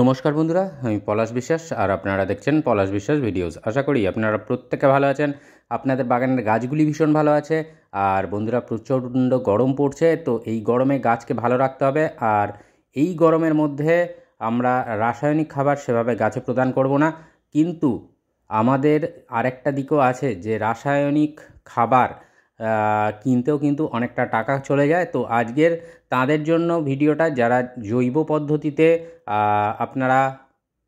নমস্কার বন্ধুরা আমি পলাশ বিশ্বাস আর আপনারা দেখছেন পলাশ বিশ্বাস ভিডিওস আশা করি আপনারা প্রত্যেকে ভালো আছেন আপনাদের বাগানের গাছগুলি ভীষণ ভালো আছে আর বন্ধুরা প্রচণ্ড গরম পড়ছে তো এই গরমে গাছকে ভালো রাখতে হবে আর এই গরমের মধ্যে আমরা রাসায়নিক খাবার সেভাবে গাছে প্রদান করব না কিন্তু আমাদের আরেকটা দিকও আছে যে রাসায়নিক খাবার কিনতেও কিন্তু অনেকটা টাকা চলে যায় তো আজকের তাদের জন্য ভিডিওটা যারা জৈব পদ্ধতিতে আপনারা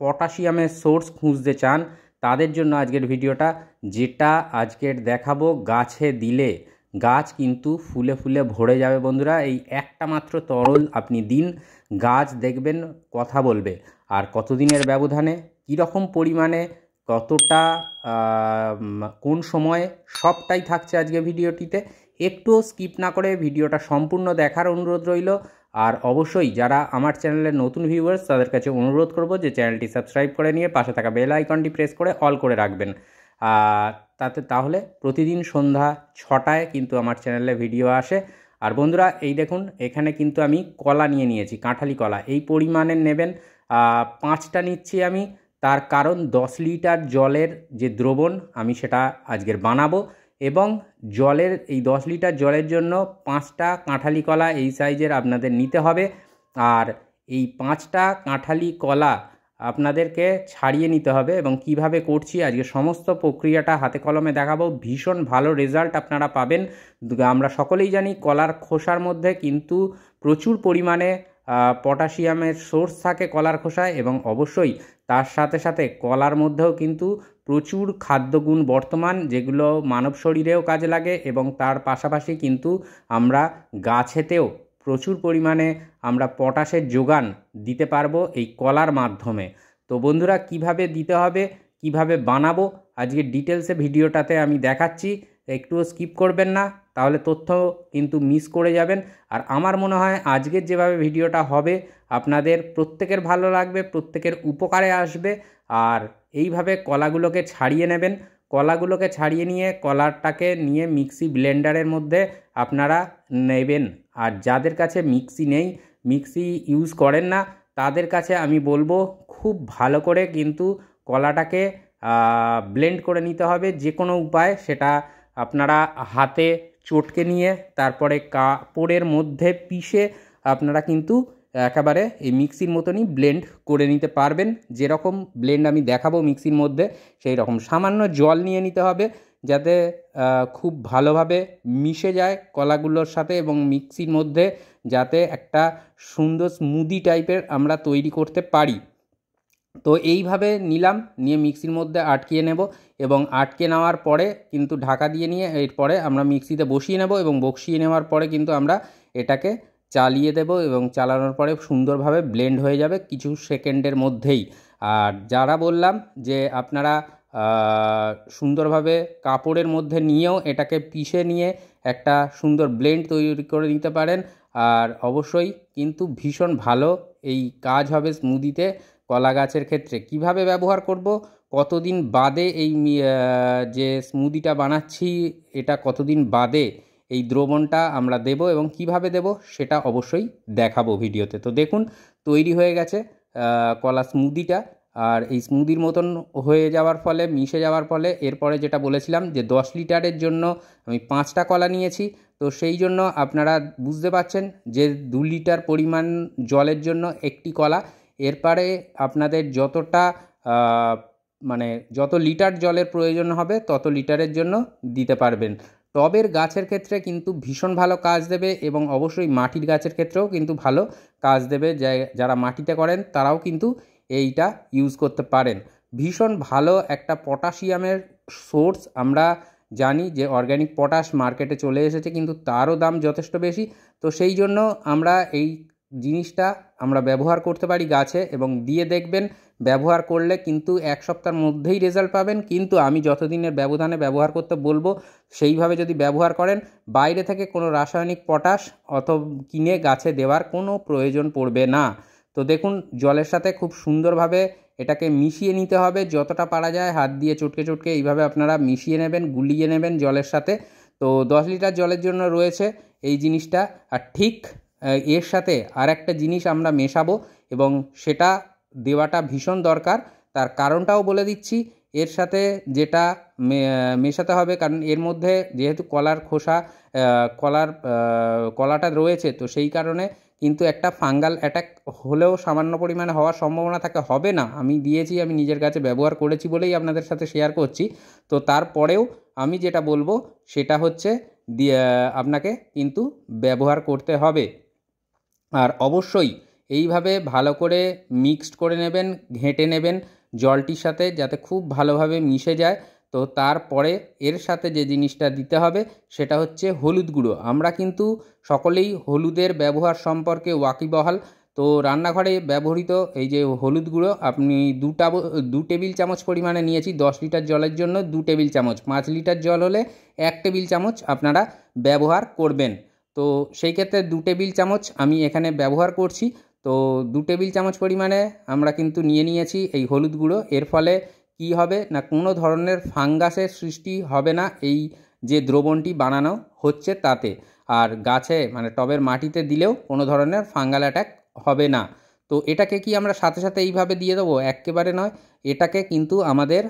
পটাশিয়ামের সোর্স খুঁজতে চান তাদের জন্য আজকের ভিডিওটা যেটা আজকের দেখাবো গাছে দিলে গাছ কিন্তু ফুলে ফুলে ভরে যাবে বন্ধুরা এই একটা মাত্র তরল আপনি দিন গাছ দেখবেন কথা বলবে আর কতদিনের ব্যবধানে কীরকম পরিমাণে কতটা কোন সময়ে সবটাই থাকছে আজকে ভিডিওটিতে একটুও স্কিপ না করে ভিডিওটা সম্পূর্ণ দেখার অনুরোধ রইল আর অবশ্যই যারা আমার চ্যানেলের নতুন ভিউয়ার্স তাদের কাছে অনুরোধ করব যে চ্যানেলটি সাবস্ক্রাইব করে নিয়ে পাশে থাকা বেল আইকনটি প্রেস করে অল করে রাখবেন তাতে তাহলে প্রতিদিন সন্ধ্যা ছটায় কিন্তু আমার চ্যানেলে ভিডিও আসে আর বন্ধুরা এই দেখুন এখানে কিন্তু আমি কলা নিয়ে নিয়েছি কাঁঠালি কলা এই পরিমাণের নেবেন পাঁচটা নিচ্ছি আমি তার কারণ দশ লিটার জলের যে দ্রবণ আমি সেটা আজকের বানাবো এবং জলের এই দশ লিটার জলের জন্য পাঁচটা কাঁঠালি কলা এই সাইজের আপনাদের নিতে হবে আর এই পাঁচটা কাঁঠালি কলা আপনাদেরকে ছাড়িয়ে নিতে হবে এবং কিভাবে করছি আজকে সমস্ত প্রক্রিয়াটা হাতে কলমে দেখাবো ভীষণ ভালো রেজাল্ট আপনারা পাবেন আমরা সকলেই জানি কলার খোসার মধ্যে কিন্তু প্রচুর পরিমাণে পটাশিয়ামের সোর্স থাকে কলার খোসায় এবং অবশ্যই তার সাথে সাথে কলার মধ্যেও কিন্তু প্রচুর খাদ্যগুণ বর্তমান যেগুলো মানব শরীরেও কাজে লাগে এবং তার পাশাপাশি কিন্তু আমরা গাছেতেও প্রচুর পরিমাণে আমরা পটাশের যোগান দিতে পারবো এই কলার মাধ্যমে তো বন্ধুরা কিভাবে দিতে হবে কিভাবে বানাবো আজকে ডিটেলসে ভিডিওটাতে আমি দেখাচ্ছি একটুও স্কিপ করবেন না তাহলে তথ্য কিন্তু মিস করে যাবেন আর আমার মনে হয় আজকের যেভাবে ভিডিওটা হবে আপনাদের প্রত্যেকের ভালো লাগবে প্রত্যেকের উপকারে আসবে আর এইভাবে কলাগুলোকে ছাড়িয়ে নেবেন কলাগুলোকে ছাড়িয়ে নিয়ে কলারটাকে নিয়ে মিক্সি ব্লেন্ডারের মধ্যে আপনারা নেবেন আর যাদের কাছে মিক্সি নেই মিক্সি ইউজ করেন না তাদের কাছে আমি বলবো খুব ভালো করে কিন্তু কলাটাকে ব্লেন্ড করে নিতে হবে যে কোনো উপায় সেটা আপনারা হাতে চটকে নিয়ে তারপরে কাপড়ের মধ্যে পিষে আপনারা কিন্তু একেবারে এই মিক্সির মতনই ব্লেন্ড করে নিতে পারবেন যেরকম ব্লেন্ড আমি দেখাবো মিক্সির মধ্যে সেই রকম সামান্য জল নিয়ে নিতে হবে যাতে খুব ভালোভাবে মিশে যায় কলাগুলোর সাথে এবং মিক্সির মধ্যে যাতে একটা সুন্দর স্মুদি টাইপের আমরা তৈরি করতে পারি তো এইভাবে নিলাম নিয়ে মিক্সির মধ্যে আটকিয়ে নেব এবং আটকে নেওয়ার পরে কিন্তু ঢাকা দিয়ে নিয়ে এরপরে আমরা মিক্সিতে বসিয়ে নেব এবং বসিয়ে নেওয়ার পরে কিন্তু আমরা এটাকে চালিয়ে দেব এবং চালানোর পরে সুন্দরভাবে ব্লেন্ড হয়ে যাবে কিছু সেকেন্ডের মধ্যেই আর যারা বললাম যে আপনারা সুন্দরভাবে কাপড়ের মধ্যে নিয়েও এটাকে পিষে নিয়ে একটা সুন্দর ব্লেন্ড তৈরি করে নিতে পারেন আর অবশ্যই কিন্তু ভীষণ ভালো এই কাজ হবে স্মুদিতে কলা গাছের ক্ষেত্রে কিভাবে ব্যবহার করব কতদিন বাদে এই যে স্মুদিটা বানাচ্ছি এটা কতদিন বাদে এই দ্রবণটা আমরা দেব এবং কিভাবে দেব সেটা অবশ্যই দেখাবো ভিডিওতে তো দেখুন তৈরি হয়ে গেছে কলা স্মুদিটা আর এই স্মুদির মতন হয়ে যাওয়ার ফলে মিশে যাওয়ার ফলে এরপরে যেটা বলেছিলাম যে দশ লিটারের জন্য আমি পাঁচটা কলা নিয়েছি তো সেই জন্য আপনারা বুঝতে পারছেন যে দু লিটার পরিমাণ জলের জন্য একটি কলা এরপরে আপনাদের যতটা মানে যত লিটার জলের প্রয়োজন হবে তত লিটারের জন্য দিতে পারবেন টবের গাছের ক্ষেত্রে কিন্তু ভীষণ ভালো কাজ দেবে এবং অবশ্যই মাটির গাছের ক্ষেত্রেও কিন্তু ভালো কাজ দেবে যারা মাটিতে করেন তারাও কিন্তু এইটা ইউজ করতে পারেন ভীষণ ভালো একটা পটাশিয়ামের সোর্স আমরা জানি যে অর্গ্যানিক পটাশ মার্কেটে চলে এসেছে কিন্তু তারও দাম যথেষ্ট বেশি তো সেই জন্য আমরা এই জিনিসটা আমরা ব্যবহার করতে পারি গাছে এবং দিয়ে দেখবেন ব্যবহার করলে কিন্তু এক সপ্তাহের মধ্যেই রেজাল্ট পাবেন কিন্তু আমি যতদিনের ব্যবধানে ব্যবহার করতে বলবো সেইভাবে যদি ব্যবহার করেন বাইরে থেকে কোনো রাসায়নিক পটাশ অত কিনে গাছে দেওয়ার কোনো প্রয়োজন পড়বে না তো দেখুন জলের সাথে খুব সুন্দরভাবে এটাকে মিশিয়ে নিতে হবে যতটা পারা যায় হাত দিয়ে চটকে চটকে এইভাবে আপনারা মিশিয়ে নেবেন গুলিয়ে নেবেন জলের সাথে তো দশ লিটার জলের জন্য রয়েছে এই জিনিসটা আর ঠিক এর সাথে আর একটা জিনিস আমরা মেশাবো এবং সেটা দেওয়াটা ভীষণ দরকার তার কারণটাও বলে দিচ্ছি এর সাথে যেটা মেশাতে হবে কারণ এর মধ্যে যেহেতু কলার খোসা কলার কলাটা রয়েছে তো সেই কারণে কিন্তু একটা ফাঙ্গাল অ্যাট্যাক হলেও সামান্য পরিমাণে হওয়ার সম্ভাবনা থাকে হবে না আমি দিয়েছি আমি নিজের কাছে ব্যবহার করেছি বলেই আপনাদের সাথে শেয়ার করছি তো তারপরেও আমি যেটা বলবো সেটা হচ্ছে আপনাকে কিন্তু ব্যবহার করতে হবে আর অবশ্যই এইভাবে ভালো করে মিক্সড করে নেবেন ঘেঁটে নেবেন জলটির সাথে যাতে খুব ভালোভাবে মিশে যায় তো তারপরে এর সাথে যে জিনিসটা দিতে হবে সেটা হচ্ছে হলুদ গুঁড়ো আমরা কিন্তু সকলেই হলুদের ব্যবহার সম্পর্কে ওয়াকিবহাল তো রান্নাঘরে ব্যবহৃত এই যে হলুদ গুঁড়ো আপনি দুটা দু টেবিল চামচ পরিমাণে নিয়েছি দশ লিটার জলের জন্য দু টেবিল চামচ পাঁচ লিটার জল হলে এক টেবিল চামচ আপনারা ব্যবহার করবেন তো সেই ক্ষেত্রে দু টেবিল চামচ আমি এখানে ব্যবহার করছি তো দু টেবিল চামচ পরিমাণে আমরা কিন্তু নিয়ে নিয়েছি এই হলুদ গুঁড়ো এর ফলে কি হবে না কোনো ধরনের ফাঙ্গাসের সৃষ্টি হবে না এই যে দ্রবণটি বানানো হচ্ছে তাতে আর গাছে মানে টবের মাটিতে দিলেও কোনো ধরনের ফাঙ্গাল অ্যাট্যাক হবে না তো এটাকে কি আমরা সাথে সাথে এইভাবে দিয়ে দেবো একেবারে নয় এটাকে কিন্তু আমাদের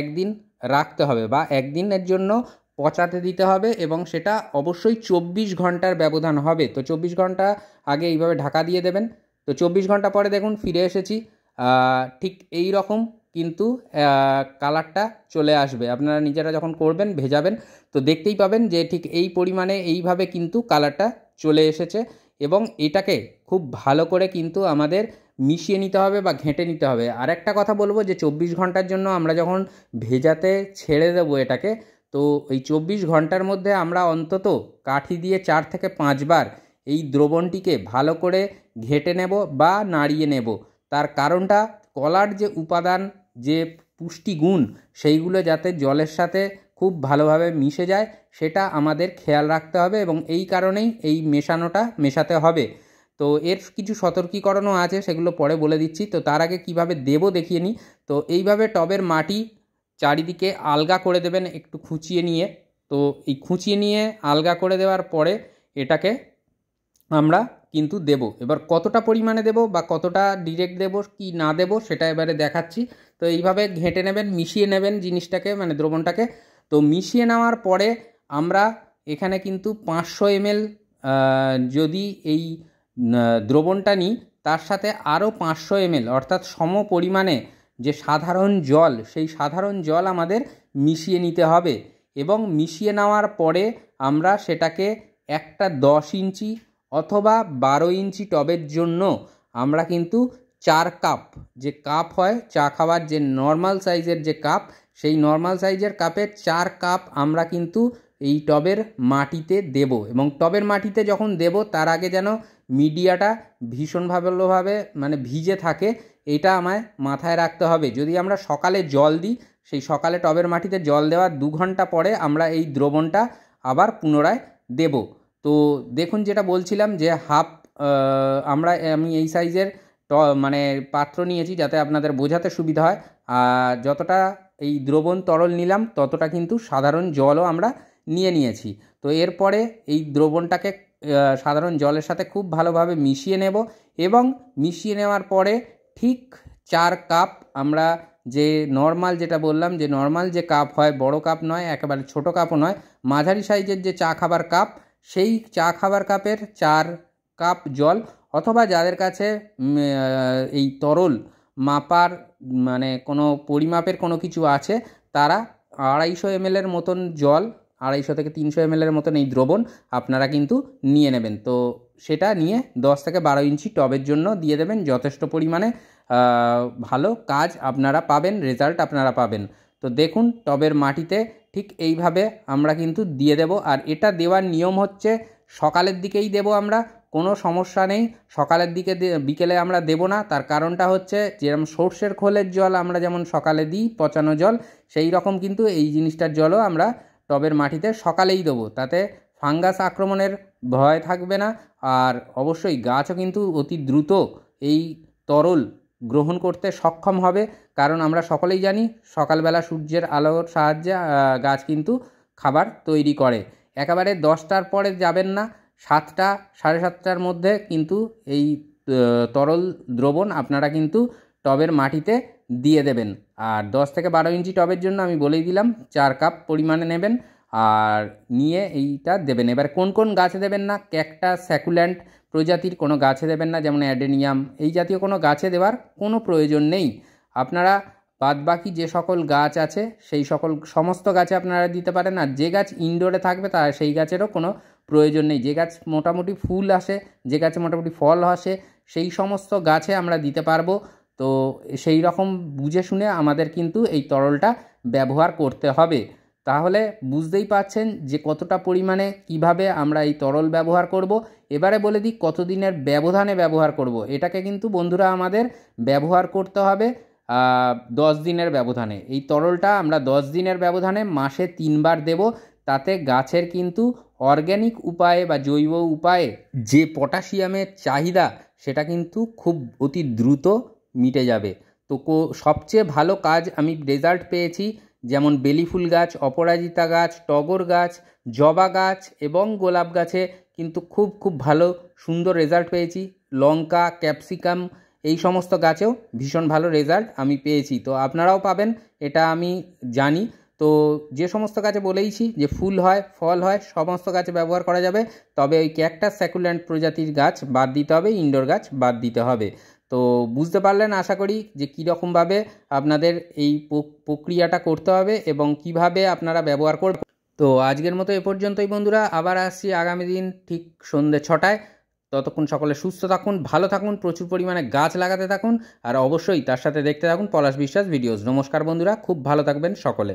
একদিন রাখতে হবে বা একদিনের জন্য পচাতে দিতে হবে এবং সেটা অবশ্যই চব্বিশ ঘন্টার ব্যবধান হবে তো চব্বিশ ঘন্টা আগে এইভাবে ঢাকা দিয়ে দেবেন তো চব্বিশ ঘন্টা পরে দেখুন ফিরে এসেছি ঠিক এই রকম কিন্তু কালারটা চলে আসবে আপনারা নিজেরা যখন করবেন ভেজাবেন তো দেখতেই পাবেন যে ঠিক এই পরিমাণে এইভাবে কিন্তু কালারটা চলে এসেছে এবং এটাকে খুব ভালো করে কিন্তু আমাদের মিশিয়ে নিতে হবে বা ঘেঁটে নিতে হবে আর একটা কথা বলবো যে চব্বিশ ঘন্টার জন্য আমরা যখন ভেজাতে ছেড়ে দেবো এটাকে তো এই চব্বিশ ঘন্টার মধ্যে আমরা অন্তত কাঠি দিয়ে চার থেকে পাঁচবার এই দ্রবণটিকে ভালো করে ঘেটে নেব বা নাড়িয়ে নেব তার কারণটা কলার যে উপাদান যে পুষ্টিগুণ সেইগুলো যাতে জলের সাথে খুব ভালোভাবে মিশে যায় সেটা আমাদের খেয়াল রাখতে হবে এবং এই কারণেই এই মেশানোটা মেশাতে হবে তো এর কিছু সতর্কীকরণও আছে সেগুলো পরে বলে দিচ্ছি তো তার আগে কিভাবে দেব দেখিয়ে নিই তো এইভাবে টবের মাটি চারিদিকে আলগা করে দেবেন একটু খুঁচিয়ে নিয়ে তো এই খুঁচিয়ে নিয়ে আলগা করে দেওয়ার পরে এটাকে আমরা কিন্তু দেব এবার কতটা পরিমাণে দেব বা কতটা ডিরেক্ট দেব কি না দেব সেটা এবারে দেখাচ্ছি তো এইভাবে ঘেঁটে নেবেন মিশিয়ে নেবেন জিনিসটাকে মানে দ্রবণটাকে তো মিশিয়ে নেওয়ার পরে আমরা এখানে কিন্তু পাঁচশো এমএল যদি এই দ্রবণটা নিই তার সাথে আরও পাঁচশো এমএল অর্থাৎ সম পরিমাণে যে সাধারণ জল সেই সাধারণ জল আমাদের মিশিয়ে নিতে হবে এবং মিশিয়ে নেওয়ার পরে আমরা সেটাকে একটা দশ ইঞ্চি অথবা বারো ইঞ্চি টবের জন্য আমরা কিন্তু চার কাপ যে কাপ হয় চা খাওয়ার যে নর্মাল সাইজের যে কাপ সেই নর্মাল সাইজের কাপে চার কাপ আমরা কিন্তু এই টবের মাটিতে দেব এবং টবের মাটিতে যখন দেব তার আগে যেন মিডিয়াটা ভীষণ ভালোভাবে মানে ভিজে থাকে এটা আমায় মাথায় রাখতে হবে যদি আমরা সকালে জল দিই সেই সকালে টবের মাটিতে জল দেওয়ার দু ঘন্টা পরে আমরা এই দ্রবণটা আবার পুনরায় দেব তো দেখুন যেটা বলছিলাম যে হাফ আমরা আমি এই সাইজের ট মানে পাত্র নিয়েছি যাতে আপনাদের বোঝাতে সুবিধা হয় আর যতটা এই দ্রবণ তরল নিলাম ততটা কিন্তু সাধারণ জলও আমরা নিয়ে নিয়েছি তো এরপরে এই দ্রবণটাকে সাধারণ জলের সাথে খুব ভালোভাবে মিশিয়ে নেব এবং মিশিয়ে নেওয়ার পরে ঠিক চার কাপ আমরা যে নর্মাল যেটা বললাম যে নর্মাল যে কাপ হয় বড় কাপ নয় একেবারে ছোট কাপও নয় মাঝারি সাইজের যে চা খাবার কাপ সেই চা খাবার কাপের চার কাপ জল অথবা যাদের কাছে এই তরল মাপার মানে কোনো পরিমাপের কোনো কিছু আছে তারা আড়াইশো এমএলের মতন জল আড়াইশো থেকে তিনশো এম এর মতন এই দ্রবণ আপনারা কিন্তু নিয়ে নেবেন তো সেটা নিয়ে দশ থেকে বারো ইঞ্চি টবের জন্য দিয়ে দেবেন যথেষ্ট পরিমাণে ভালো কাজ আপনারা পাবেন রেজাল্ট আপনারা পাবেন তো দেখুন টবের মাটিতে ঠিক এইভাবে আমরা কিন্তু দিয়ে দেব আর এটা দেওয়ার নিয়ম হচ্ছে সকালের দিকেই দেব আমরা কোনো সমস্যা নেই সকালের দিকে বিকেলে আমরা দেব না তার কারণটা হচ্ছে যেরকম সর্ষের খোলের জল আমরা যেমন সকালে দিই পচানো জল সেই রকম কিন্তু এই জিনিসটার জলও আমরা টবের মাটিতে সকালেই দেবো তাতে ফাঙ্গাস আক্রমণের ভয় থাকবে না আর অবশ্যই গাছও কিন্তু অতি দ্রুত এই তরল গ্রহণ করতে সক্ষম হবে কারণ আমরা সকলেই জানি সকালবেলা সূর্যের আলোর সাহায্যে গাছ কিন্তু খাবার তৈরি করে একেবারে দশটার পরে যাবেন না সাতটা সাড়ে সাতটার মধ্যে কিন্তু এই তরল দ্রবণ আপনারা কিন্তু টবের মাটিতে দিয়ে দেবেন আর দশ থেকে বারো ইঞ্চি টবের জন্য আমি বলেই দিলাম চার কাপ পরিমাণে নেবেন আর নিয়ে এইটা দেবেন এবার কোন কোন গাছে দেবেন না ক্যাকটা স্যাকুল্যান্ট প্রজাতির কোনো গাছে দেবেন না যেমন অ্যাডেনিয়াম এই জাতীয় কোনো গাছে দেওয়ার কোনো প্রয়োজন নেই আপনারা বাদবাকি যে সকল গাছ আছে সেই সকল সমস্ত গাছে আপনারা দিতে পারেন আর যে গাছ ইনডোরে থাকবে তা সেই গাছেরও কোনো প্রয়োজন নেই যে গাছ মোটামুটি ফুল আসে যে গাছে মোটামুটি ফল আসে সেই সমস্ত গাছে আমরা দিতে পারবো তো সেই রকম বুঝে শুনে আমাদের কিন্তু এই তরলটা ব্যবহার করতে হবে তাহলে বুঝতেই পাচ্ছেন যে কতটা পরিমাণে কিভাবে আমরা এই তরল ব্যবহার করব এবারে বলে দিই কতদিনের ব্যবধানে ব্যবহার করব। এটাকে কিন্তু বন্ধুরা আমাদের ব্যবহার করতে হবে দশ দিনের ব্যবধানে এই তরলটা আমরা দশ দিনের ব্যবধানে মাসে তিনবার দেব তাতে গাছের কিন্তু অর্গ্যানিক উপায়ে বা জৈব উপায়ে যে পটাশিয়ামের চাহিদা সেটা কিন্তু খুব অতি দ্রুত মিটে যাবে তো কো সবচেয়ে ভালো কাজ আমি রেজাল্ট পেয়েছি যেমন বেলিফুল গাছ অপরাজিতা গাছ টগর গাছ জবা গাছ এবং গোলাপ গাছে কিন্তু খুব খুব ভালো সুন্দর রেজাল্ট পেয়েছি লঙ্কা ক্যাপসিকাম এই সমস্ত গাছেও ভীষণ ভালো রেজাল্ট আমি পেয়েছি তো আপনারাও পাবেন এটা আমি জানি তো যে সমস্ত গাছে বলেইছি যে ফুল হয় ফল হয় সমস্ত গাছে ব্যবহার করা যাবে তবে ওই ক্যাকটাস স্যাকুল্যান্ট প্রজাতির গাছ বাদ দিতে হবে ইনডোর গাছ বাদ দিতে হবে তো বুঝতে পারলেন আশা করি যে কীরকমভাবে আপনাদের এই প্রক্রিয়াটা করতে হবে এবং কিভাবে আপনারা ব্যবহার করবেন তো আজকের মতো এ পর্যন্তই বন্ধুরা আবার আসছি আগামী দিন ঠিক সন্ধ্যে ছটায় ততক্ষণ সকলে সুস্থ থাকুন ভালো থাকুন প্রচুর পরিমাণে গাছ লাগাতে থাকুন আর অবশ্যই তার সাথে দেখতে থাকুন পলাশ বিশ্বাস ভিডিওস নমস্কার বন্ধুরা খুব ভালো থাকবেন সকলে